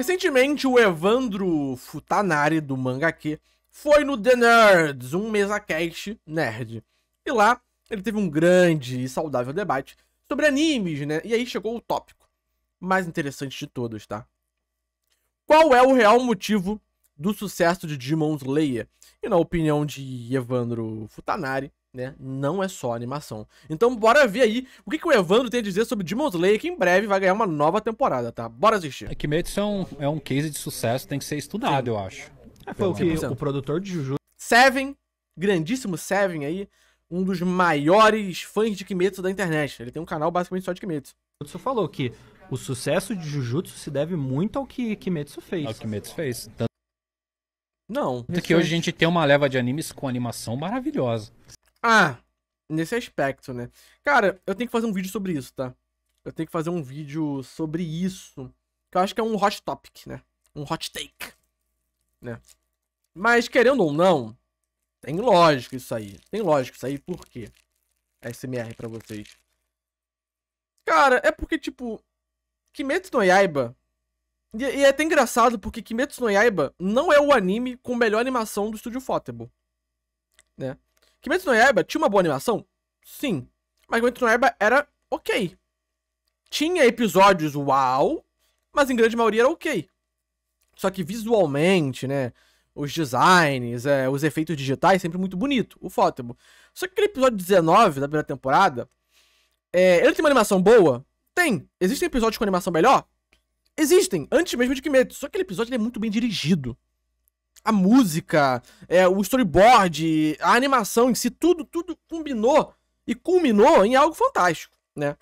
Recentemente, o Evandro Futanari, do Mangaki, foi no The Nerds, um mesa-cast nerd. E lá, ele teve um grande e saudável debate sobre animes, né? E aí chegou o tópico mais interessante de todos, tá? Qual é o real motivo do sucesso de Demon Slayer? E na opinião de Evandro Futanari, né? Não é só animação. Então, bora ver aí o que, que o Evandro tem a dizer sobre Demon Slayer, que em breve vai ganhar uma nova temporada, tá? Bora assistir. É que Kimetsu é um, é um case de sucesso, tem que ser estudado, Sim. eu acho. É, foi o que o produtor de Jujutsu Seven, grandíssimo Seven aí, um dos maiores fãs de Kimetsu da internet. Ele tem um canal basicamente só de Kimetsu. Você falou que o sucesso de Jujutsu se deve muito ao que Kimetsu fez. Ao que Kimetsu fez. Tanto... Não. Tanto que hoje a gente tem uma leva de animes com animação maravilhosa. Ah, nesse aspecto, né? Cara, eu tenho que fazer um vídeo sobre isso, tá? Eu tenho que fazer um vídeo sobre isso. Que eu acho que é um hot topic, né? Um hot take. Né? Mas, querendo ou não, tem lógico isso aí. Tem lógico isso aí, por quê? SMR pra vocês. Cara, é porque, tipo, Kimetsu no Yaiba... E, e é até engraçado porque Kimetsu no Yaiba não é o anime com melhor animação do estúdio Fotable, né? Kimetsu no Yaiba tinha uma boa animação? Sim. Mas Kimetsu no Yaiba era ok. Tinha episódios uau, mas em grande maioria era ok. Só que visualmente, né? Os designs, é, os efeitos digitais, sempre muito bonito. O Fotable. Só que aquele episódio 19 da primeira temporada, é, ele tem uma animação boa? Tem. Existem episódios com animação melhor? Existem, antes mesmo de Kimetsu. Só que aquele episódio é muito bem dirigido a música, é, o storyboard, a animação em si, tudo, tudo combinou e culminou em algo fantástico, né?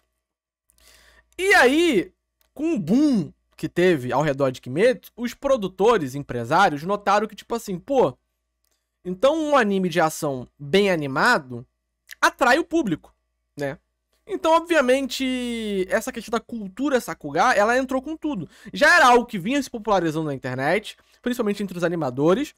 E aí, com o boom que teve ao redor de Kimetsu, os produtores, empresários, notaram que, tipo assim, pô, então um anime de ação bem animado atrai o público, né? Então, obviamente, essa questão da cultura sakuga, ela entrou com tudo. Já era algo que vinha se popularizando na internet, principalmente entre os animadores.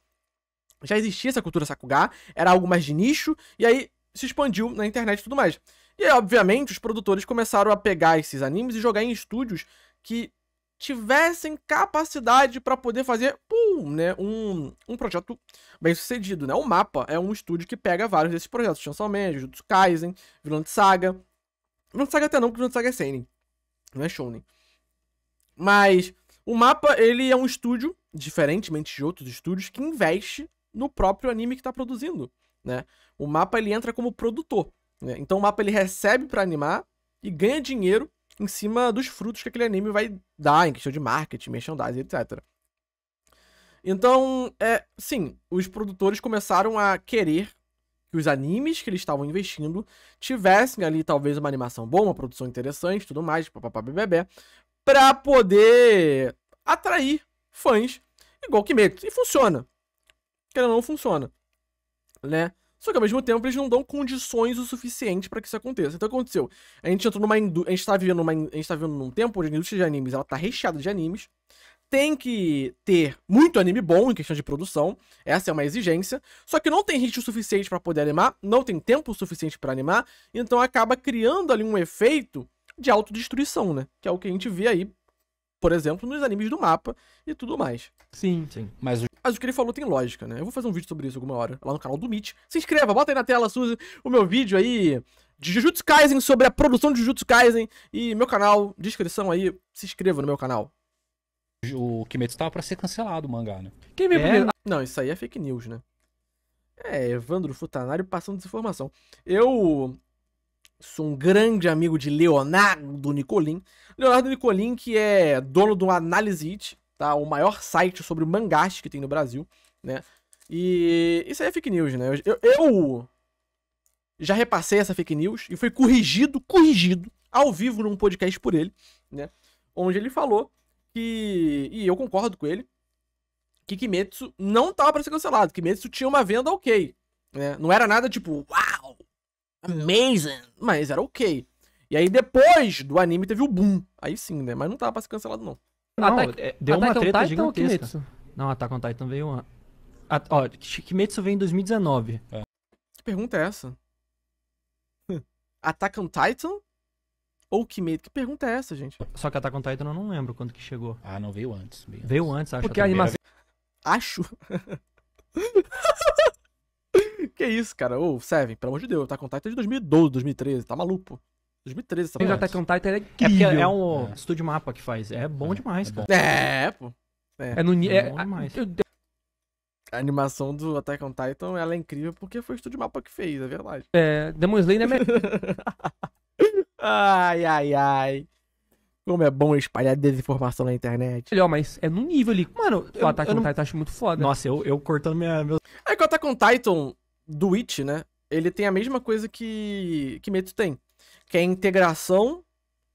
Já existia essa cultura Sakugá, era algo mais de nicho, e aí se expandiu na internet e tudo mais. E aí, obviamente, os produtores começaram a pegar esses animes e jogar em estúdios que tivessem capacidade para poder fazer pum, né, um, um projeto bem sucedido. Né? O Mapa é um estúdio que pega vários desses projetos. Chainsaw Man, Jujutsu Kaisen, Vilão de Saga. Vilão de Saga até não, porque Vilão de Saga é seinen. Não é shounen. Mas o Mapa, ele é um estúdio diferentemente de outros estúdios, que investe no próprio anime que está produzindo, né? O mapa ele entra como produtor, né? Então o mapa ele recebe para animar e ganha dinheiro em cima dos frutos que aquele anime vai dar em questão de marketing, merchandising, etc. Então, é, sim, os produtores começaram a querer que os animes que eles estavam investindo tivessem ali talvez uma animação boa, uma produção interessante, tudo mais, bebê, para poder atrair fãs, igual Kimetsu. E funciona. Querendo ou não, funciona. Né? Só que ao mesmo tempo eles não dão condições o suficiente para que isso aconteça. Então o que aconteceu? A gente entrou numa indú- a gente tá vivendo uma in- a gente tá vivendo num tempo onde a indústria de animes ela tá recheada de animes. Tem que ter muito anime bom em questão de produção, essa é uma exigência. Só que não tem ritmo suficiente para poder animar, não tem tempo suficiente para animar, então acaba criando ali um efeito de autodestruição, né? Que é o que a gente vê aí por exemplo, nos animes do mapa e tudo mais. Sim, sim. Mas o... Mas o que ele falou tem lógica, né? Eu vou fazer um vídeo sobre isso alguma hora, lá no canal do Meet. Se inscreva, bota aí na tela, Suzy, o meu vídeo aí de Jujutsu Kaisen sobre a produção de Jujutsu Kaisen e meu canal, descrição aí, se inscreva no meu canal. O Kimetsu tava pra ser cancelado, o mangá, né? Quem veio é... primeiro? Não, isso aí é fake news, né? É, Evandro Futanário passando desinformação. Eu sou um grande amigo de Leonardo Nicolin. Leonardo Nicolin, que é dono do Analyse It, tá? O maior site sobre mangás que tem no Brasil, né? E isso aí é fake news, né? Eu, eu já repassei essa fake news e foi corrigido, corrigido, ao vivo num podcast por ele, né? Onde ele falou que, e eu concordo com ele, que Kimetsu não tava para ser cancelado. Kimetsu tinha uma venda ok, né? Não era nada tipo, amazing, mas era ok. E aí depois do anime teve o boom. Aí sim, né? Mas não tava pra ser cancelado, não. Não, é, deu uma treta Titan é gigantesca. Kimetsu? Não, Attack on Titan veio... Uma... A, ó, Kimetsu veio em 2019. É. Que pergunta é essa? Attack on Titan ou Kimetsu? Que pergunta é essa, gente? Só que Attack on Titan eu não lembro quando que chegou. Ah, não, veio antes. Veio, antes. Veio antes acho. Porque a animação... Acho. que isso, cara? Ô, Seven, pelo amor de Deus, Attack tá on tá tá Titan é de 2012, 2013, tá maluco. 2013 essa O Attack on Titan é incrível. É, é um é. estúdio mapa que faz. É bom é, demais, é, cara. É, pô. É, é, no, é, é, bom demais. A, a animação do Attack on Titan, ela é incrível porque foi o estúdio mapa que fez, é verdade. É, Demon Slayer é melhor. ai, ai, ai. Como é bom espalhar desinformação na internet. Melhor, mas é no nível ali. Mano, o Attack on não... Titan acho muito foda. Nossa, eu, eu cortando minha. Meu... É que o Attack on Titan, do Witch, né? Ele tem a mesma coisa que Kimetsu tem, que é a integração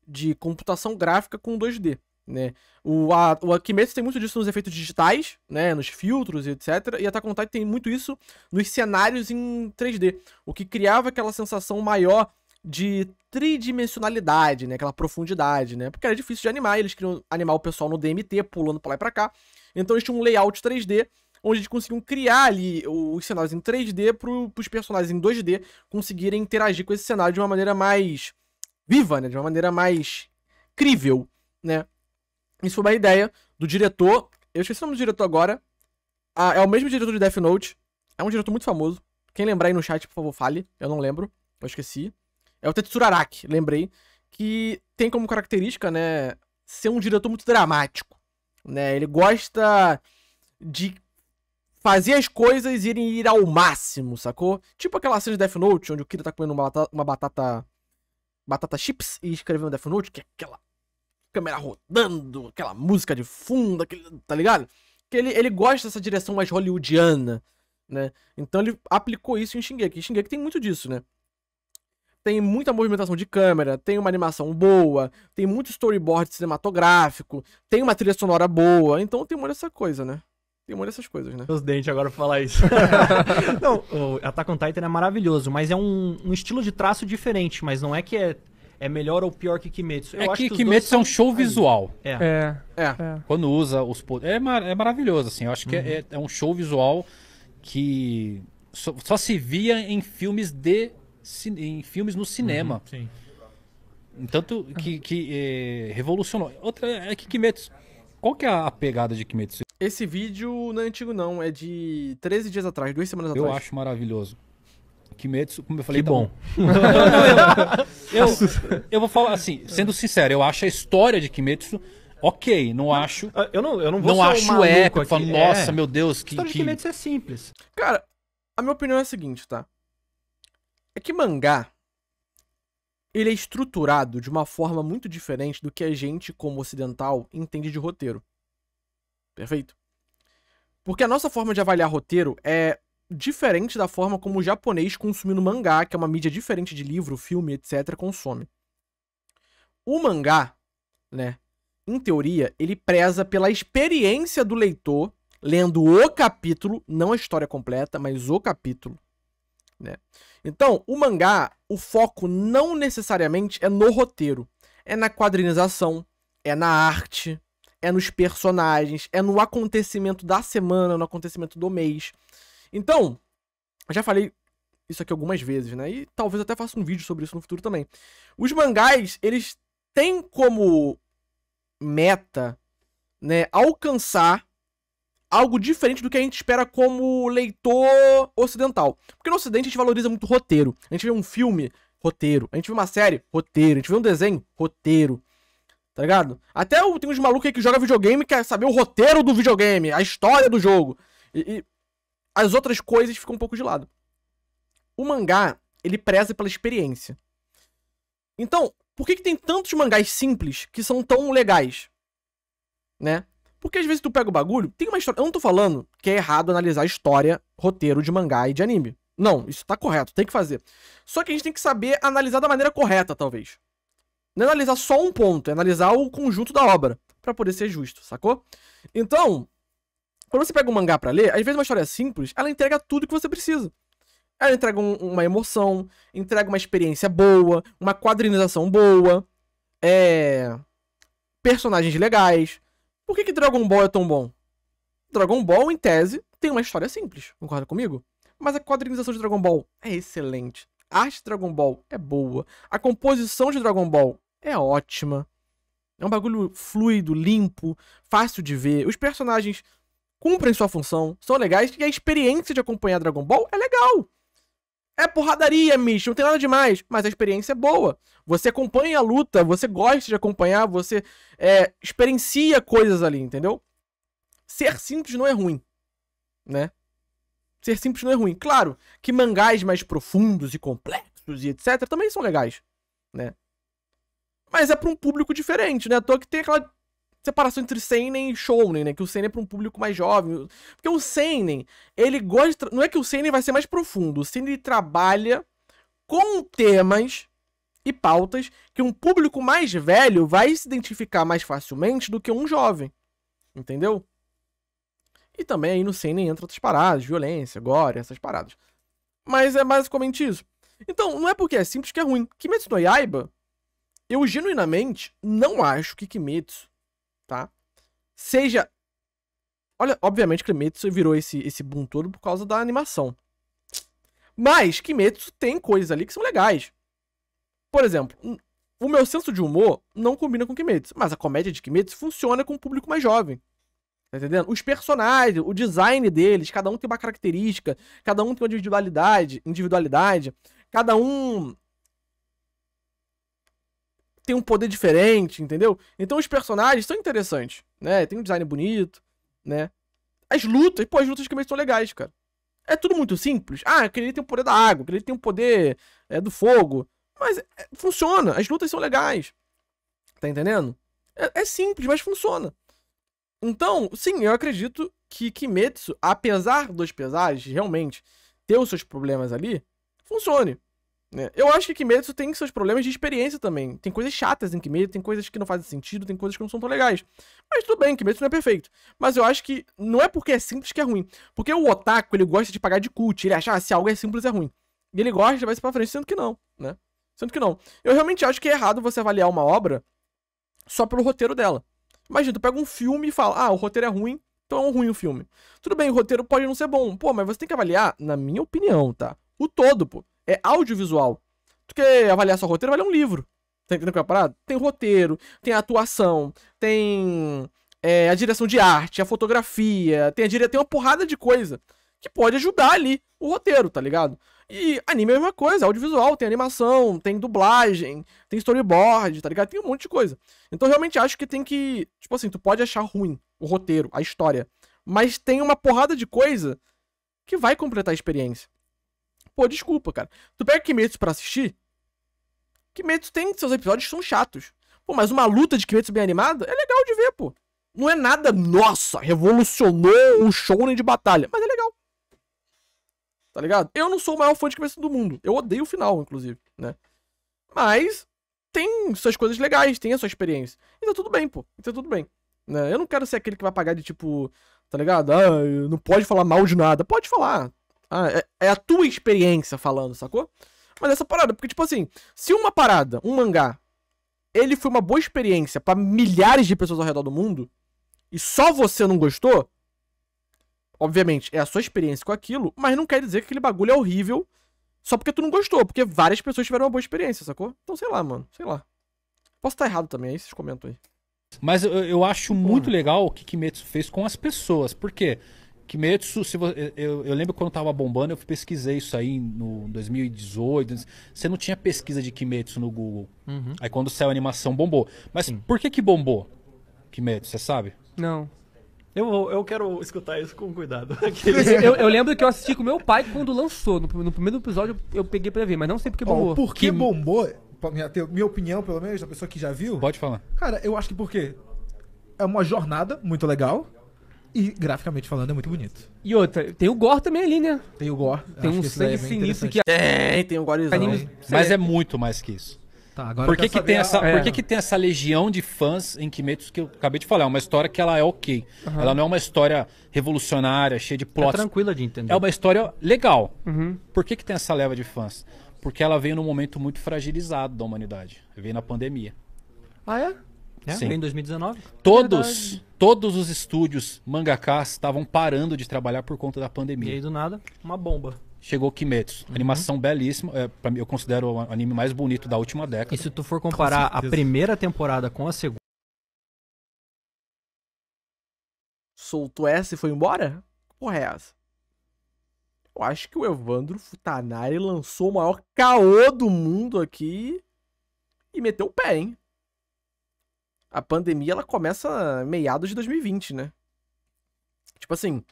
de computação gráfica com 2D, né? O, a, o Kimetsu tem muito disso nos efeitos digitais, né? Nos filtros e etc. E a Attack on Titan tem muito isso nos cenários em 3D, o que criava aquela sensação maior de tridimensionalidade, né? Aquela profundidade, né? Porque era difícil de animar, eles queriam animar o pessoal no DMT, pulando pra lá e pra cá. Então eles tinham um layout 3D onde eles conseguiam criar ali os cenários em 3D para os personagens em 2D conseguirem interagir com esse cenário de uma maneira mais viva, né? De uma maneira mais crível, né? Isso foi uma ideia do diretor, eu esqueci o nome do diretor agora, ah, é o mesmo diretor de Death Note, é um diretor muito famoso, quem lembrar aí no chat, por favor, fale, eu não lembro, eu esqueci. É o Tetsuro Araki, lembrei, que tem como característica, né, ser um diretor muito dramático, né? Ele gosta de fazer as coisas irem ir ao máximo, sacou? Tipo aquela cena de Death Note, onde o Kira tá comendo uma batata, uma batata, batata chips e escrevendo Death Note, que é aquela câmera rodando, aquela música de fundo, aquele, tá ligado? Que ele, ele gosta dessa direção mais hollywoodiana, né? Então ele aplicou isso em Shingeki. Shingeki tem muito disso, né? Tem muita movimentação de câmera, tem uma animação boa, tem muito storyboard cinematográfico, tem uma trilha sonora boa, então tem uma dessa coisa, né? Tem uma dessas coisas, né? Os dentes agora pra falar isso. não, o Attack on Titan é maravilhoso, mas é um, um estilo de traço diferente, mas não é que é é melhor ou pior que Kimetsu. Eu é que, que Kimetsu é um show aí. visual. É. é. É. é. Quando usa os poderes. É, mar... é maravilhoso, assim. Eu acho que é, uhum. é, é, um show visual que só, só, se via em filmes de. em filmes no uhum. cinema. Uhum, sim. Tanto que, que eh, revolucionou. Outra é que Kimetsu qual que é a pegada de Kimetsu? Esse vídeo não é antigo não, é de 13 dias atrás, duas semanas atrás. Eu acho maravilhoso. Kimetsu, como eu falei, que tá bom. bom. eu, eu, vou falar assim, sendo sincero, eu acho a história de Kimetsu ok, não ah, acho. Ah, eu não, eu não vou Não acho eco. Eu falo, é. nossa, é. meu Deus, que. A história que... de Kimetsu é simples. Cara, a minha opinião é a seguinte, tá? É que mangá ele é estruturado de uma forma muito diferente do que a gente, como ocidental, entende de roteiro. Perfeito? Porque a nossa forma de avaliar roteiro é diferente da forma como o japonês consumindo mangá, que é uma mídia diferente de livro, filme, etc., consome. O mangá, né, em teoria, ele preza pela experiência do leitor lendo o capítulo, não a história completa, mas o capítulo, né? Então, o mangá, o foco não necessariamente é no roteiro, é na quadrinização, é na arte, é nos personagens, é no acontecimento da semana, no acontecimento do mês. Então, já falei isso aqui algumas vezes, né? E talvez até faça um vídeo sobre isso no futuro também. Os mangás, eles têm como meta, né, alcançar algo diferente do que a gente espera como leitor ocidental. Porque no ocidente a gente valoriza muito roteiro. A gente vê um filme, roteiro. A gente vê uma série, roteiro. A gente vê um desenho, roteiro. Tá ligado? Até tem uns malucos aí que joga videogame quer saber o roteiro do videogame, a história do jogo. E, e as outras coisas ficam um pouco de lado. O mangá, ele preza pela experiência. Então, por que, que tem tantos mangás simples que são tão legais? Né? Porque às vezes tu pega o bagulho, tem uma história. Eu não tô falando que é errado analisar história, roteiro de mangá e de anime. Não, isso tá correto, tem que fazer. Só que a gente tem que saber analisar da maneira correta, talvez. Não é analisar só um ponto, é analisar o conjunto da obra, para poder ser justo, sacou? Então, quando você pega um mangá para ler, às vezes uma história simples, ela entrega tudo que você precisa. Ela entrega um, uma emoção, entrega uma experiência boa, uma quadrinização boa, é... personagens legais, por que, que Dragon Ball é tão bom? Dragon Ball, em tese, tem uma história simples, concorda comigo? Mas a quadrinização de Dragon Ball é excelente. A arte de Dragon Ball é boa. A composição de Dragon Ball é ótima. É um bagulho fluido, limpo, fácil de ver. Os personagens cumprem sua função, são legais e a experiência de acompanhar Dragon Ball é legal. É porradaria, Mish, não tem nada demais, mas a experiência é boa. Você acompanha a luta, você gosta de acompanhar, você é, experiencia coisas ali, entendeu? Ser simples não é ruim, né? Ser simples não é ruim. Claro que mangás mais profundos e complexos e etc também são legais, né? Mas é para um público diferente, né? À toa que tem aquela separação entre seinen e shounen, né? Que o seinen é para um público mais jovem. Porque o seinen, ele gosta... Não é que o seinen vai ser mais profundo. O seinen trabalha com temas e pautas que um público mais velho vai se identificar mais facilmente do que um jovem. Entendeu? E também aí no seinen entra outras paradas, violência, gore, essas paradas. Mas é basicamente isso. Então, não é porque é simples que é ruim. Kimetsu no Yaiba, eu genuinamente não acho que Kimetsu tá? Seja. Olha, obviamente Kimetsu virou esse, esse boom todo por causa da animação. Mas Kimetsu tem coisas ali que são legais. Por exemplo, o meu senso de humor não combina com Kimetsu, mas a comédia de Kimetsu funciona com o público mais jovem. Tá entendendo? Os personagens, o design deles, cada um tem uma característica, cada um tem uma individualidade, individualidade, cada um tem um poder diferente, entendeu? Então os personagens são interessantes, né? Tem um design bonito, né? As lutas, pô, as lutas de Kimetsu são legais, cara. É tudo muito simples. Ah, aquele tem o poder da água, aquele tem o poder é, do fogo. Mas é, funciona, as lutas são legais. Tá entendendo? É, é simples, mas funciona. Então, sim, eu acredito que Kimetsu, apesar dos pesares, realmente ter os seus problemas ali, funcione. Né? Eu acho que Kimetsu tem seus problemas de experiência também. Tem coisas chatas em Kimetsu, tem coisas que não fazem sentido, tem coisas que não são tão legais. Mas tudo bem, Kimetsu não é perfeito. Mas eu acho que não é porque é simples que é ruim. Porque o otaku, ele gosta de pagar de cult, ele acha, ah, se algo é simples é ruim. E ele gosta, de vai pra frente, sendo que não, né? Sendo que não. Eu realmente acho que é errado você avaliar uma obra só pelo roteiro dela. Imagina, tu pega um filme e fala, ah, o roteiro é ruim, então é um ruim o filme. Tudo bem, o roteiro pode não ser bom. Pô, mas você tem que avaliar, na minha opinião, tá? O todo, pô é audiovisual. Tu quer avaliar só roteiro, vai ler um livro. Tá entendendo qual é a parada? Tem roteiro, tem atuação, tem é, a direção de arte, a fotografia, tem, a dire... tem uma porrada de coisa que pode ajudar ali o roteiro, tá ligado? E anime é a mesma coisa, audiovisual, tem animação, tem dublagem, tem storyboard, tá ligado? Tem um monte de coisa. Então eu realmente acho que tem que. Tipo assim, tu pode achar ruim o roteiro, a história. Mas tem uma porrada de coisa que vai completar a experiência. Pô, desculpa, cara. Tu pega Kimetsu pra assistir? Kimetsu tem seus episódios que são chatos. Pô, mas uma luta de Kimetsu bem animada é legal de ver, pô. Não é nada, nossa, revolucionou o shonen de batalha, mas é legal. Tá ligado? Eu não sou o maior fã de Kimetsu do mundo. Eu odeio o final, inclusive, né? Mas tem suas coisas legais, tem a sua experiência. E tá tudo bem, pô. E tá tudo bem. Né? Eu não quero ser aquele que vai pagar de tipo, tá ligado? Ah, não pode falar mal de nada. Pode falar. Ah, é, é a tua experiência falando, sacou? Mas essa parada, porque, tipo assim, se uma parada, um mangá, ele foi uma boa experiência para milhares de pessoas ao redor do mundo, e só você não gostou, obviamente, é a sua experiência com aquilo, mas não quer dizer que aquele bagulho é horrível só porque tu não gostou, porque várias pessoas tiveram uma boa experiência, sacou? Então, sei lá, mano, sei lá. Posso estar errado também, aí é vocês comentam aí. Mas eu, eu acho Porra. muito legal o que Kimetsu fez com as pessoas, porque quê? Kimetsu, se você, eu, eu, lembro quando tava bombando, eu pesquisei isso aí no 2018. Você não tinha pesquisa de Kimetsu no Google. Uhum. Aí quando saiu a animação, bombou. Mas Sim. por que que bombou Kimetsu, você sabe? Não. Eu, eu quero escutar isso com cuidado. eu, eu, lembro que eu assisti com meu pai quando lançou. No, no primeiro episódio eu, peguei pra ver, mas não sei porque bombou. Oh, por que bombou, minha, minha opinião pelo menos, da pessoa que já viu... Pode falar. Cara, eu acho que porque é uma jornada muito legal e graficamente falando, é muito bonito. E outra, tem o Gore também ali, né? Tem o Gore. Tem um é sangue sinistro que. Tem, tem o Gorezão. Mas é muito mais que isso. Tá, por que, que tem a... essa, é. por que, que tem essa legião de fãs em Kimetsu que eu acabei de falar? É uma história que ela é ok. Uhum. Ela não é uma história revolucionária, cheia de plots. É tranquila de entender. É uma história legal. Uhum. Por que, que tem essa leva de fãs? Porque ela veio num momento muito fragilizado da humanidade. Veio na pandemia. Ah, é? É, Sim. Em 2019. Todos, Verdade. todos os estúdios mangakás estavam parando de trabalhar por conta da pandemia. E aí, do nada, uma bomba. Chegou Kimetsu. Uhum. Animação belíssima. É, pra mim, eu considero o anime mais bonito da última década. E se tu for comparar a primeira temporada com a segunda... Soltou essa e foi embora? porra é essa? Eu acho que o Evandro Futanari lançou o maior caô do mundo aqui e meteu o pé, hein? a pandemia ela começa meados de 2020, né? Tipo assim,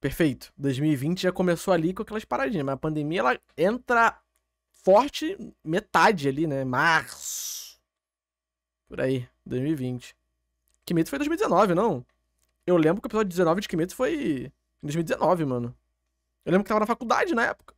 perfeito. 2020 já começou ali com aquelas paradinhas, mas a pandemia ela entra forte metade ali, né? Março. Por aí, 2020. Kimetsu foi 2019, não? Eu lembro que o episódio 19 de Kimetsu foi em 2019, mano. Eu lembro que tava na faculdade na época.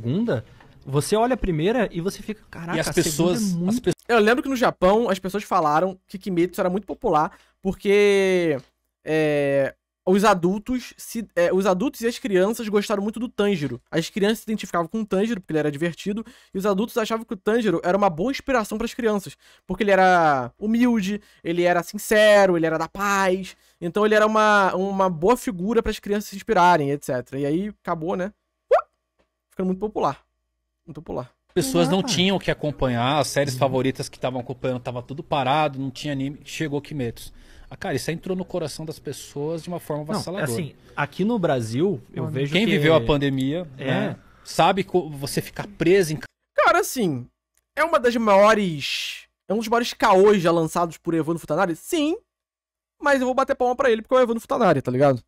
Segunda? Você olha a primeira e você fica, caraca, e as é pessoas, é muito... as Eu lembro que no Japão as pessoas falaram que Kimetsu era muito popular porque é, os adultos se, é, os adultos e as crianças gostaram muito do Tanjiro. As crianças se identificavam com o Tanjiro porque ele era divertido e os adultos achavam que o Tanjiro era uma boa inspiração para as crianças, porque ele era humilde, ele era sincero, ele era da paz. Então ele era uma, uma boa figura para as crianças se inspirarem, etc. E aí acabou, né? Uh! Ficando muito popular. Pessoas não, não tinham o que acompanhar, as séries uhum. favoritas que estavam acompanhando tava tudo parado, não tinha anime, chegou Kimetsu. Ah, cara, isso entrou no coração das pessoas de uma forma vassaladora. Assim, aqui no Brasil, eu vejo Quem que... viveu a pandemia, é. né, sabe você ficar preso em... Cara, assim, é uma das maiores... É um dos maiores caôs já lançados por Evandro Futanari? Sim, mas eu vou bater palma para ele porque é o Evandro Futanari, tá ligado?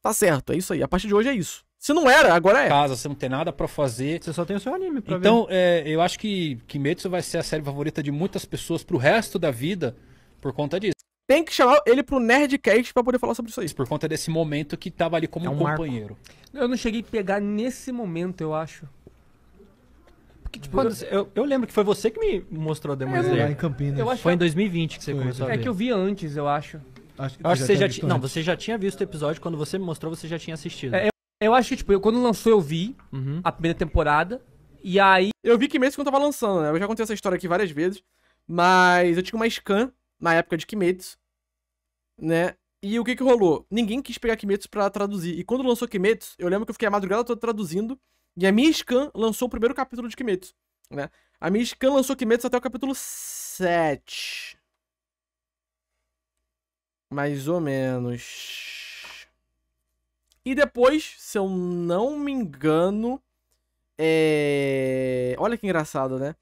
Tá certo, é isso aí. A partir de hoje é isso. Você não era, agora é. Casa, você não tem nada para fazer. Você só tem o seu anime pra então, ver. Então, é, eu acho que Kimetsu vai ser a série favorita de muitas pessoas pro resto da vida por conta disso. Tem que chamar ele pro Nerdcast pra poder falar sobre isso aí. Por conta desse momento que tava ali como é um companheiro. Marco. Eu não cheguei a pegar nesse momento, eu acho. porque tipo, quando, eu, eu, lembro que foi você que me mostrou a Demon é, Slayer. em Campinas. Acho, foi em 2020 que você foi, começou a é ver. É que eu vi antes, eu acho. Acho que, acho que você já tinha. Não, você já tinha visto o episódio. Quando você me mostrou, você já tinha assistido. É, eu acho que, tipo, eu, quando lançou eu vi uhum. a primeira temporada. E aí. Eu vi que quando tava lançando, né? Eu já contei essa história aqui várias vezes. Mas eu tinha uma scan na época de Kimetsu, né? E o que que rolou? Ninguém quis pegar Kimetsu pra traduzir. E quando lançou Kimetsu, eu lembro que eu fiquei a madrugada toda traduzindo. E a minha scan lançou o primeiro capítulo de Kimetsu, né? A minha scan lançou Kimetsu até o capítulo 7. Mais ou menos. E depois, se eu não me engano, é... Olha que engraçado, né?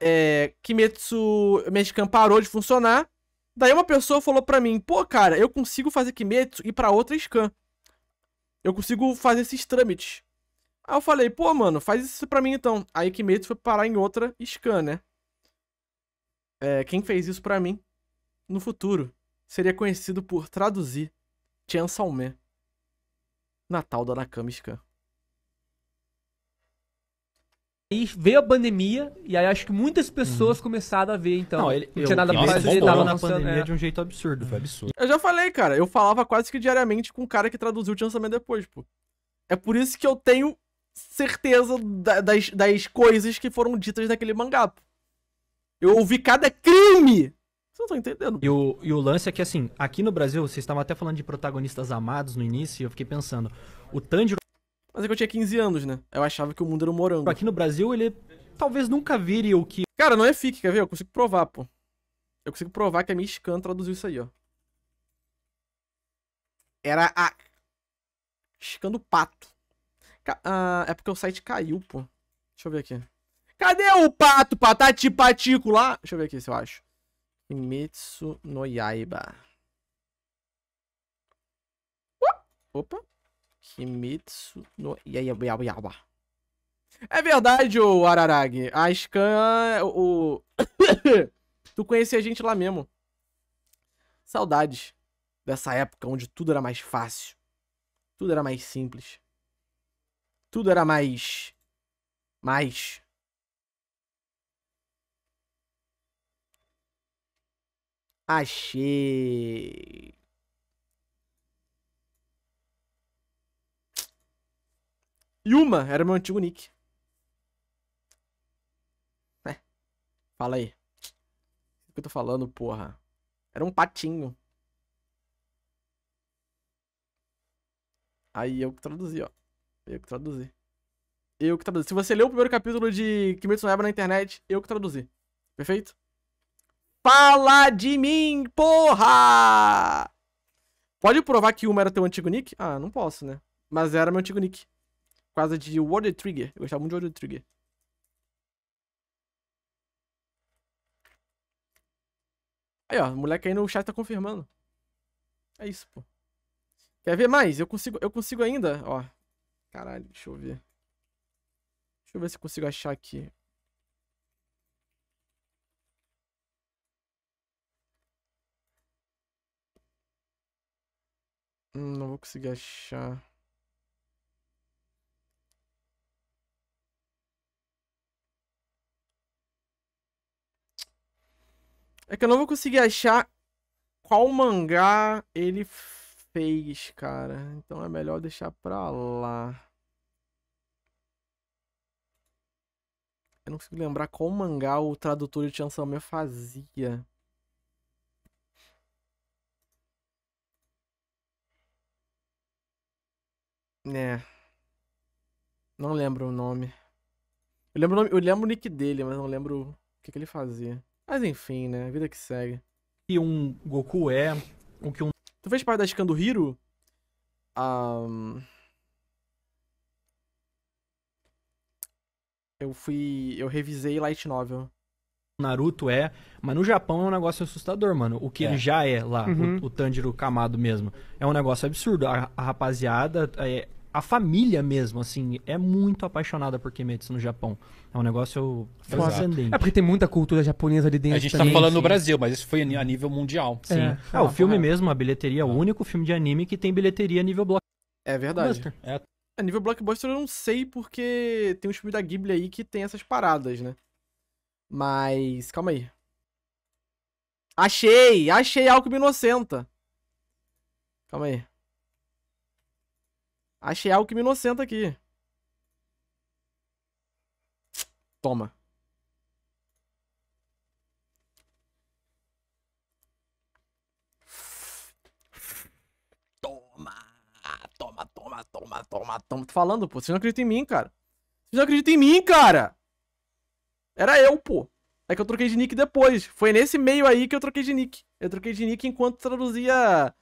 É... Kimetsu Mexican parou de funcionar. Daí uma pessoa falou pra mim, pô, cara, eu consigo fazer Kimetsu e ir pra outra scan. Eu consigo fazer esses trâmites. Aí eu falei, pô, mano, faz isso pra mim então. Aí Kimetsu foi parar em outra scan, né? É, quem fez isso pra mim, no futuro, seria conhecido por traduzir Chen Salmé. Natal da Nakami Scan. Aí veio a pandemia, e aí acho que muitas pessoas uhum. começaram a ver, então. Não, ele, não tinha nada pra fazer, ele tava na pandemia é. de um jeito absurdo, foi absurdo. Eu já falei, cara, eu falava quase que diariamente com o cara que traduziu o lançamento depois, pô. É por isso que eu tenho certeza da, das, das coisas que foram ditas naquele mangá. Pô. Eu ouvi cada crime vocês não estão entendendo. E o, e o lance é que, assim, aqui no Brasil, vocês estavam até falando de protagonistas amados no início, e eu fiquei pensando, o Tanjiro... Mas é que eu tinha 15 anos, né? Eu achava que o mundo era um morango. Aqui no Brasil, ele talvez nunca vire o que... Cara, não é fic, quer ver? Eu consigo provar, pô. Eu consigo provar que a minha scan traduziu isso aí, ó. Era a... Scan do pato. Ca... Ah, é porque o site caiu, pô. Deixa eu ver aqui. Cadê o pato, patati tá patico lá? Deixa eu ver aqui se eu acho. Kimetsu no Yaiba. Opa. Kimetsu no Yaiba. É verdade, ô Araragi. A Scan... É o... tu conhecia a gente lá mesmo. Saudades dessa época onde tudo era mais fácil. Tudo era mais simples. Tudo era mais... Mais... Achei. Yuma era meu antigo nick. É. Fala aí. O que eu tô falando, porra? Era um patinho. Aí eu que traduzi, ó. Eu que traduzi. Eu que traduzi. Se você leu o primeiro capítulo de Kimetsu no Yaiba na internet, eu que traduzi. Perfeito? Fala de mim, porra! Pode provar que uma era teu antigo nick? Ah, não posso, né? Mas era meu antigo nick. Por causa de World Trigger. Eu gostava muito de World Trigger. Aí, ó. O moleque aí no chat tá confirmando. É isso, pô. Quer ver mais? Eu consigo, eu consigo ainda, ó. Caralho, deixa eu ver. Deixa eu ver se eu consigo achar aqui. Hum, não vou conseguir achar. É que eu não vou conseguir achar qual mangá ele fez, cara. Então é melhor deixar pra lá. Eu não consigo lembrar qual mangá o tradutor de Chansonmeu fazia. né Não lembro o nome. Eu lembro o, nome, eu lembro o nick dele, mas não lembro o que, que ele fazia. Mas enfim, né? Vida que segue. Que um Goku é, o que um. Tu fez parte da Scan do Hiro? Um... Eu fui. Eu revisei Light Novel. Naruto é, mas no Japão é um negócio assustador, mano. O que é. ele já é lá, uhum. o, o Tanjiro Kamado mesmo. É um negócio absurdo. A, a rapaziada é, a família mesmo, assim, é muito apaixonada por Kimetsu no Japão. É um negócio Exato. transcendente. É porque tem muita cultura japonesa ali dentro. A gente tá falando sim. no Brasil, mas isso foi a nível mundial. Sim. É, ah, o filme é. mesmo, a bilheteria, é o único filme de anime que tem bilheteria a nível blockbuster. É verdade. É. A nível blockbuster eu não sei porque tem um filme da Ghibli aí que tem essas paradas, né? Mas, calma aí. Achei! Achei algo me inocenta. Calma aí. Achei algo que me inocenta aqui. Toma. toma, toma, toma, toma, toma. Tô falando, pô. Vocês não acreditam em mim, cara. Vocês não acreditam em mim, cara. Era eu, pô. É que eu troquei de nick depois. Foi nesse meio aí que eu troquei de nick. Eu troquei de nick enquanto traduzia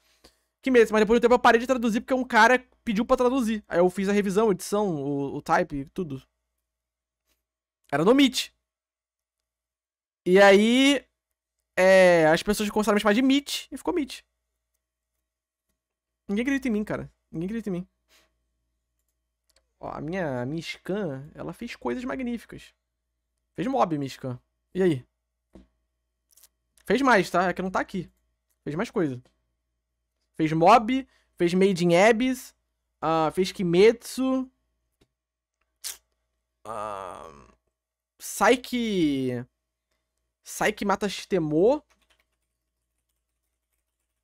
que meses, mas depois um tempo eu parei de traduzir porque um cara pediu pra traduzir. Aí eu fiz a revisão, edição, o, o type, tudo. Era no Meet. E aí, é, as pessoas começaram a me chamar de Meet e ficou Meet. Ninguém acredita em mim, cara. Ninguém acredita em mim. Ó, a minha, a minha scan, ela fez coisas magníficas. Fez mob, minha scan. E aí? Fez mais, tá? É que não tá aqui. Fez mais coisa. Fez Mob, fez Made in Abyss, uh, fez Kimetsu. Uh, ah, Psyche. Psyche Mata Shitemo.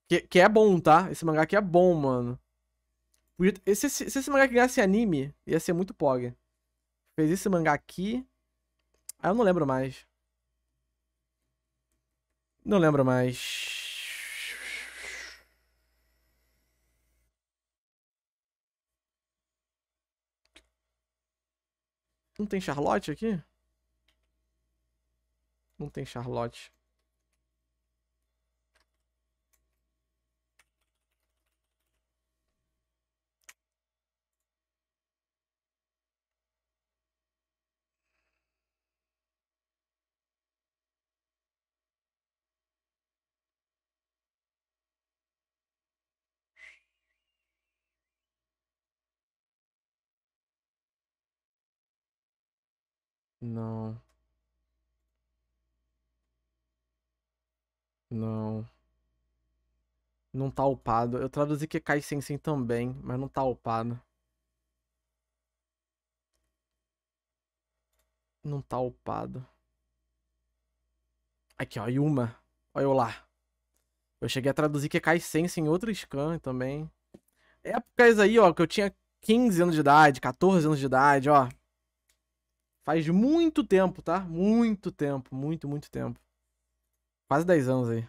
Que, que é bom, tá? Esse mangá aqui é bom, mano. Se, se esse mangá aqui ganhasse anime, ia ser muito pog. Fez esse mangá aqui. Ah, eu não lembro mais. Não lembro mais. Não tem Charlotte aqui? Não tem Charlotte. Não. Não. Não tá upado. Eu traduzi que é cai sem sim também, mas não tá upado. Não tá upado. Aqui, ó, Yuma. Olha eu lá. Eu cheguei a traduzir que é cai sense em outro scan também. Épocas aí, ó, que eu tinha 15 anos de idade, 14 anos de idade, ó. Faz muito tempo, tá? Muito tempo, muito, muito tempo. Quase 10 anos aí.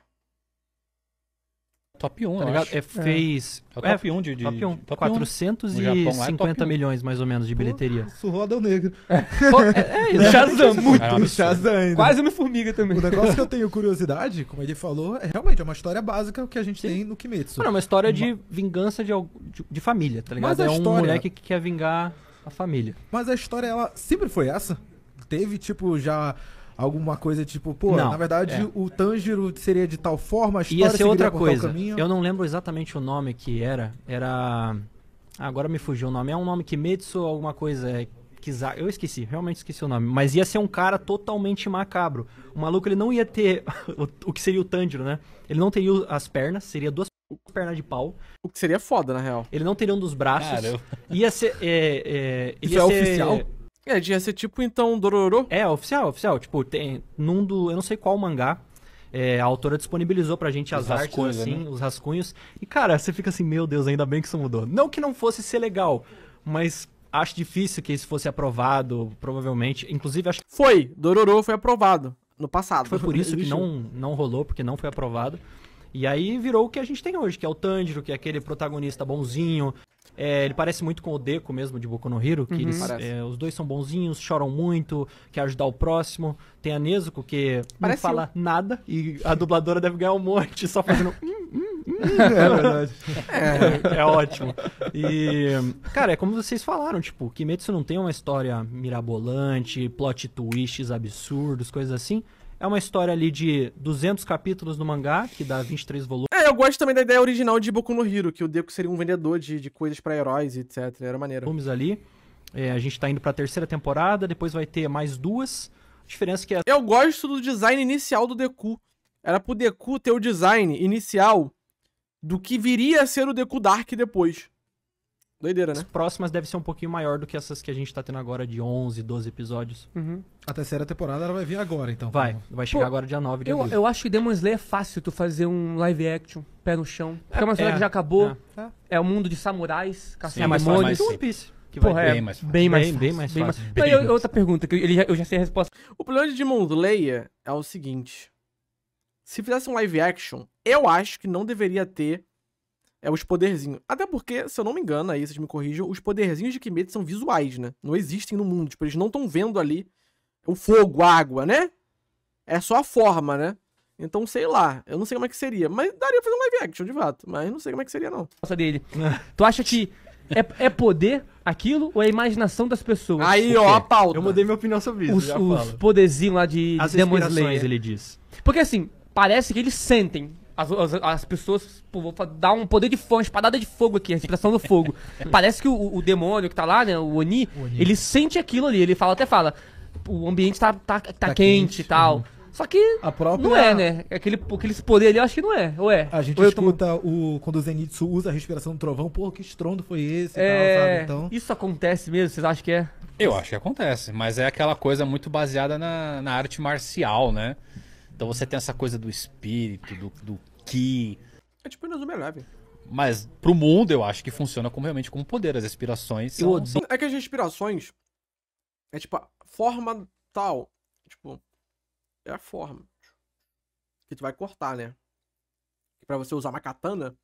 Top 1, tá ligado? É, é, fez. É, é top 1 de. de top 1. Top 450 é milhões, mais ou menos, de bilheteria. Surro Adão Negro. É, é, é, Shazam, muito. Shazam Quase uma formiga também. O negócio que eu tenho curiosidade, como ele falou, é realmente é uma história básica que a gente Sim. tem no Kimetsu. Mano, é uma história de vingança de, de, de família, tá ligado? Mas é um moleque que quer vingar a família. Mas a história, ela sempre foi essa? Teve, tipo, já alguma coisa tipo, pô, não, na verdade é. o Tanjiro seria de tal forma, a história Ia ser outra coisa. Eu não lembro exatamente o nome que era. Era. Ah, agora me fugiu o nome. É um nome que Metsu ou alguma coisa. É... Eu esqueci, realmente esqueci o nome. Mas ia ser um cara totalmente macabro. O maluco ele não ia ter o, o que seria o Tanjiro, né? Ele não teria as pernas, seria duas perna de pau. O que seria foda, na real. Ele não teria um dos braços. Caramba. Ia ser. É, é, Isso é oficial? É, ia ser tipo então Dororo. É, oficial, oficial. Tipo, tem. Num do. Eu não sei qual mangá. É, a autora disponibilizou pra gente as artes, assim, né? os rascunhos. E, cara, você fica assim, meu Deus, ainda bem que isso mudou. Não que não fosse ser legal, mas acho difícil que isso fosse aprovado, provavelmente. Inclusive, acho que. Foi! Dororo foi aprovado no passado. Foi por isso que não, não rolou, porque não foi aprovado. E aí virou o que a gente tem hoje, que é o Tanjiro, que é aquele protagonista bonzinho. É, ele parece muito com o Deco mesmo, de Boku no Hero, que uhum. eles, é, os dois são bonzinhos, choram muito, quer ajudar o próximo. Tem a Nezuko, que parece não fala eu. nada, e a dubladora deve ganhar um monte só fazendo... Hum, hum, hum". é verdade. É, é, ótimo. E, cara, é como vocês falaram, tipo, Kimetsu não tem uma história mirabolante, plot twists absurdos, coisas assim. É uma história ali de 200 capítulos no mangá, que dá 23 volumes. É, eu gosto também da ideia original de Boku no Hero, que o Deku seria um vendedor de, de coisas para heróis, etc. Era maneiro. Volumes ali. É, a gente tá indo pra terceira temporada, depois vai ter mais duas. A diferença é que é... Eu gosto do design inicial do Deku. Era pro Deku ter o design inicial do que viria a ser o Deku Dark depois. Doideira, né? As próximas deve ser um pouquinho maior do que essas que a gente tá tendo agora de 11, 12 episódios. Uhum. A terceira temporada ela vai vir agora, então. Vai, vai chegar Pô, agora dia 9 de eu, abril. Eu acho que Demon Slayer é fácil tu fazer um live action, pé no chão. É, Porque é uma história é, que já acabou. É, é. é o mundo de samurais, caçando demônios. É One Piece. Que vai Porra, é bem, mais fácil. bem mais bem, fácil. Bem mais bem fácil. mais... outra pergunta, que eu já, eu já sei a resposta. O problema de Demon Slayer é o seguinte. Se fizesse um live action, eu acho que não deveria ter é os poderzinhos. Até porque, se eu não me engano, aí vocês me corrijam, os poderzinhos de Kimetsu são visuais, né? Não existem no mundo. Tipo, eles não estão vendo ali o fogo, a água, né? É só a forma, né? Então, sei lá, eu não sei como é que seria. Mas daria pra fazer um live action, de fato. Mas não sei como é que seria, não. Nossa dele. tu acha que é, é poder aquilo ou é a imaginação das pessoas? Aí, ó, a pauta. Eu mudei minha opinião sobre isso. Os, já os poderzinhos lá de, de Demon Slayer. ele diz. Porque assim, parece que eles sentem as, as, as pessoas, pô, vou dar um poder de fogo, espadada de fogo aqui, a respiração do fogo. Parece que o, o, demônio que tá lá, né, o Oni, Oni, ele sente aquilo ali, ele fala, até fala, o ambiente tá, tá, tá, tá quente e tal. Uhum. Só que própria... não é, né? Aquele, aquele poder ali, eu acho que não é. Ou é? A gente escuta o, quando o Zenitsu usa a respiração do trovão, pô, que estrondo foi esse é... tal, Então... Isso acontece mesmo? Vocês acham que é? Eu acho que acontece, mas é aquela coisa muito baseada na, na arte marcial, né? Então você tem essa coisa do espírito, do, do que. É tipo Inazuma Eleven. Mas pro mundo eu acho que funciona como realmente como poder. As inspirações são... Eu É que as inspirações é tipo a forma tal. Tipo, é a forma que tu vai cortar, né? E pra você usar uma katana,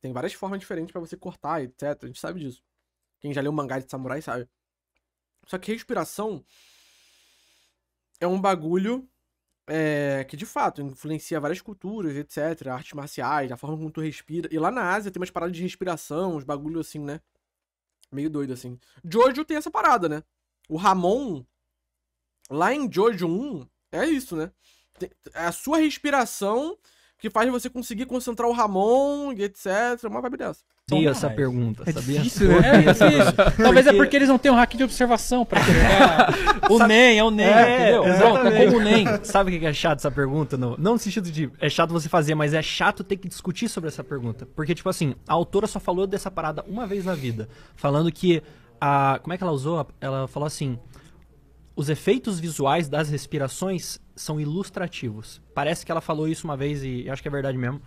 tem várias formas diferentes para você cortar, etc. A gente sabe disso. Quem já leu mangá de samurai sabe. Só que respiração é um bagulho é, que de fato influencia várias culturas, etc. Artes marciais, a forma como tu respira. E lá na Ásia tem umas paradas de respiração, uns bagulho assim, né? Meio doido assim. Jojo tem essa parada, né? O Ramon, lá em Jojo 1, é isso, né? É a sua respiração que faz você conseguir concentrar o Ramon e etc. Uma vibe dessa odeio então tá, essa é pergunta, é sabia? Difícil, né? é, Talvez é porque... é porque eles não têm um hack de observação para pegar. Né? o NEM, é o NEM, é, entendeu? É como o NEM. Sabe o que é chato essa pergunta? Não, não no sentido de é chato você fazer, mas é chato ter que discutir sobre essa pergunta. Porque, tipo assim, a autora só falou dessa parada uma vez na vida, falando que a... Como é que ela usou? Ela falou assim... Os efeitos visuais das respirações são ilustrativos. Parece que ela falou isso uma vez e acho que é verdade mesmo.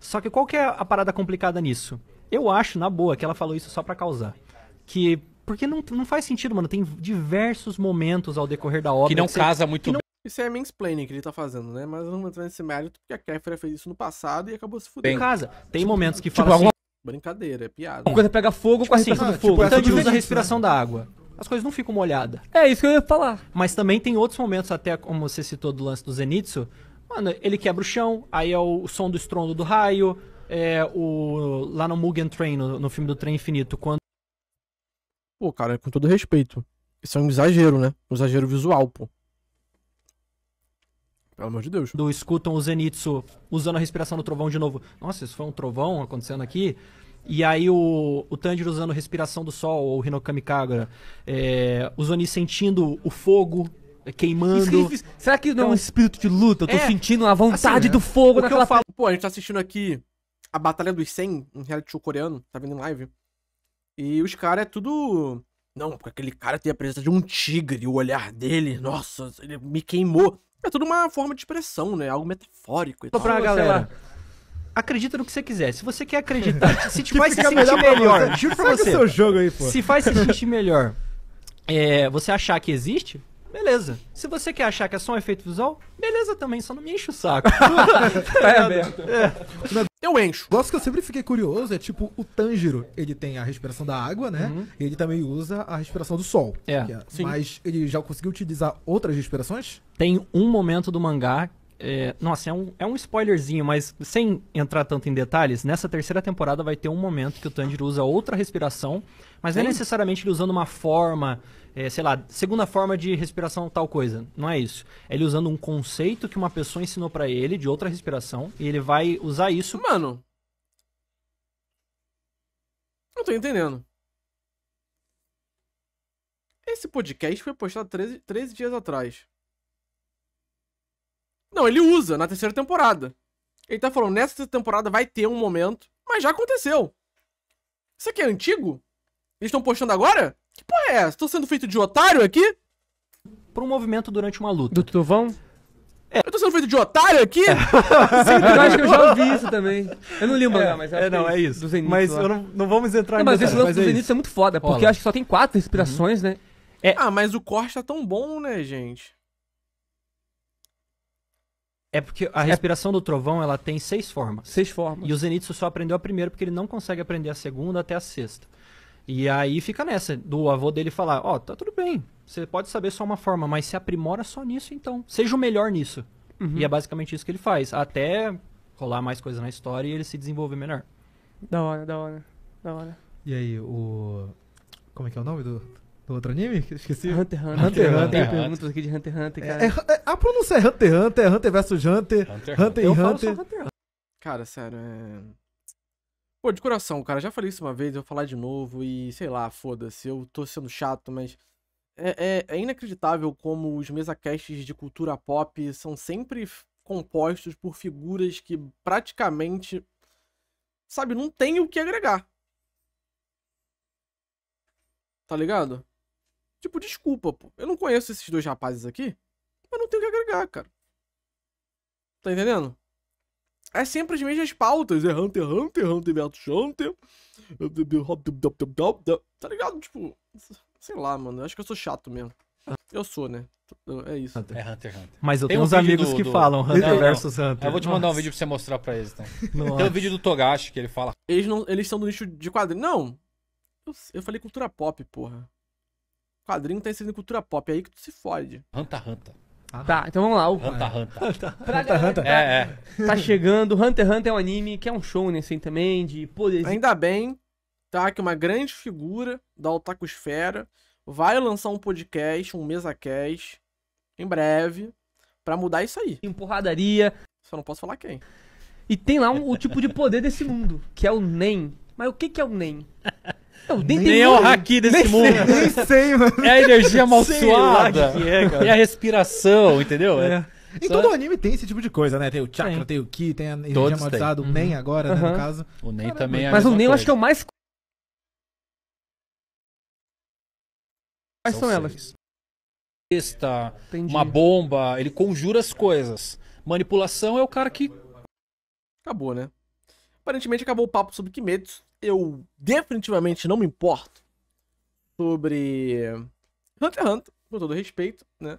Só que qual que é a parada complicada nisso? Eu acho, na boa, que ela falou isso só para causar. Que. Porque não, não faz sentido, mano. Tem diversos momentos ao decorrer da obra. Que não que casa você, muito bem. Isso é mansplaining que ele tá fazendo, né? Mas eu não vou entrar nesse mérito porque a Kéfera fez isso no passado e acabou se fudendo. Tem casa. Tem tipo, momentos que tipo, fala alguma... assim... Brincadeira, é piada. Uma coisa pega fogo tipo com assim, tipo, então a respiração assim, do fogo. Tipo, então usa a respiração né? da água. As coisas não ficam molhadas. É isso que eu ia falar. Mas também tem outros momentos, até como você citou do lance do Zenitsu. Mano, ele quebra o chão, aí é o som do estrondo do raio, é, o, lá no Mugen Train, no, no filme do Trem Infinito, quando. Pô, cara, com todo respeito. Isso é um exagero, né? Um exagero visual, pô. Pelo amor de Deus. Do escutam o Zenitsu usando a respiração do trovão de novo. Nossa, isso foi um trovão acontecendo aqui. E aí o, o Tanjiro usando a respiração do sol, ou o Hinokami Kagura. É, o Zoni sentindo o fogo é, queimando. Isso, será que não então, é um então, espírito de luta? Eu tô é, sentindo a vontade assim, do fogo naquela eu falo. Pô, a gente tá assistindo aqui a Batalha dos 100, um reality show coreano, tá vendo em live. E os caras é tudo. Não, porque aquele cara tem a presença de um tigre, o olhar dele, nossa, ele me queimou. É tudo uma forma de expressão, né? Algo metafórico e Só tal. pra galera. Acredita no que você quiser. Se você quer acreditar, se te faz se sentir melhor, melhor juro pra é você. Seu jogo aí, pô. Se faz se sentir melhor, é, você achar que existe, beleza. Se você quer achar que é só um efeito visual, beleza também, só não me enche o saco. Tá é, é, é eu encho. Gosto que eu sempre fiquei curioso é, tipo, o Tanjiro, ele tem a respiração da água, né? Uhum. Ele também usa a respiração do sol. É, é sim. Mas ele já conseguiu utilizar outras respirações? Tem um momento do mangá é, nossa, é um, é um spoilerzinho, mas sem entrar tanto em detalhes, nessa terceira temporada vai ter um momento que o Tanjiro usa outra respiração, mas não é necessariamente ele usando uma forma, é, sei lá, segunda forma de respiração tal coisa. Não é isso. É ele usando um conceito que uma pessoa ensinou para ele de outra respiração, e ele vai usar isso. Mano. Não tô entendendo. Esse podcast foi postado 13, 13 dias atrás. Não, ele usa na terceira temporada. Ele tá falando, nessa temporada vai ter um momento, mas já aconteceu. Isso aqui é antigo? Eles estão postando agora? Que porra é essa? Tô sendo feito de otário aqui? Pra um movimento durante uma luta. Do Tuvão? É. Eu tô sendo feito de otário aqui? É. Sempre, eu acho que eu já ouvi isso também. Eu não lembro, é, é não, mas acho é, não, é isso. Zenith, mas não, não, vamos entrar não, Mas esse lance mas do é Zenith é muito foda, porque acho que só tem quatro respirações, uhum. né? Ah, mas o corte tá tão bom, né, gente? É porque a é respiração é... do trovão ela tem seis formas. Seis formas. E o Zenitsu só aprendeu a primeira porque ele não consegue aprender a segunda até a sexta. E aí fica nessa, do avô dele falar, ó, oh, tá tudo bem, você pode saber só uma forma, mas se aprimora só nisso então. Seja o melhor nisso. Uhum. E é basicamente isso que ele faz, até rolar mais coisa na história e ele se desenvolver melhor. Da hora, da hora, da hora. E aí, o... como é que é o nome do... Do outro anime? Esqueci. Hunter x Hunter. Hunter, Hunter, Hunter. É. perguntas aqui de Hunter x Hunter, é, cara. É, é, a pronúncia é Hunter x Hunter, é Hunter vs Hunter, Hunter x Hunter. Hunter, Hunter. Hunter. Cara, sério, é... Pô, de coração, cara, já falei isso uma vez, eu vou falar de novo e sei lá, foda-se, eu tô sendo chato, mas... É, é, é inacreditável como os mesacasts de cultura pop são sempre compostos por figuras que praticamente, sabe, não tem o que agregar. Tá ligado? Tipo, desculpa, pô. Eu não conheço esses dois rapazes aqui. Eu não tenho que agregar, cara. Tá entendendo? É sempre as mesmas pautas. É Hunter x Hunter, Hunter vs Hunter. Tá ligado? Tipo, sei lá, mano. acho que eu sou chato mesmo. Eu sou, né? É isso. Hunter. É Hunter Hunter. Mas eu Tem tenho um uns amigos do, que do... falam Hunter não, versus não. Hunter. Eu vou te mandar Nossa. um vídeo pra você mostrar pra eles, né? Nossa. Tem um vídeo do Togashi que ele fala. Eles, não, eles são do nicho de quadrinhos. Não! Eu, eu falei cultura pop, porra quadrinho tá inserido em cultura pop, é aí que tu se fode. Hanta Hanta. Ah. Tá, então vamos lá. Hunter Hunter. Hunter Hunter. É, é. Tá chegando. Hunter Hunter é um anime que é um show nesse né, assim, também, de poder. Ainda bem, tá? Que uma grande figura da Otakusfera vai lançar um podcast, um mesa cast, em breve, para mudar isso aí. Empurradaria. Só não posso falar quem. E tem lá um, o tipo de poder desse mundo, que é o NEM. Mas o que, que é o NEM? nem, nem é o haki desse nem mundo. Sei, nem sei, mano. É a energia amaldiçoada. É, é, a respiração, entendeu? É. é. Em Só... todo é anime tem esse tipo de coisa, né? Tem o chakra, tem, tem o ki, tem a energia amaldiçoada, o uhum. Nen agora, uhum. né, no caso. O Nen Caramba. também é Mas o Nen eu acho que é o mais... Quais são, são elas? esta uma bomba, ele conjura as coisas. Manipulação é o cara que... Acabou, né? Aparentemente acabou o papo sobre Kimetsu. Eu definitivamente não me importo sobre Hunter x Hunter, com todo respeito, né?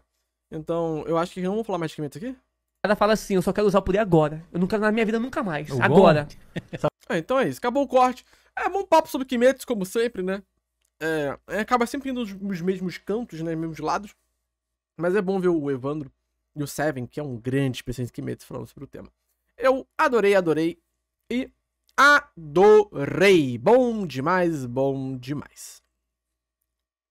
Então, eu acho que não vou falar mais de Kimetsu aqui. Ela fala assim, eu só quero usar o poder agora. Eu não quero na minha vida nunca mais. Eu agora. Ah, então é isso. Acabou o corte. É bom papo sobre Kimetsu, como sempre, né? É, é acaba sempre indo nos mesmos cantos, né? Nos mesmos lados. Mas é bom ver o Evandro e o Seven, que é um grande especialista em Kimetsu, falando sobre o tema. Eu adorei, adorei e adorei! Bom demais, bom demais.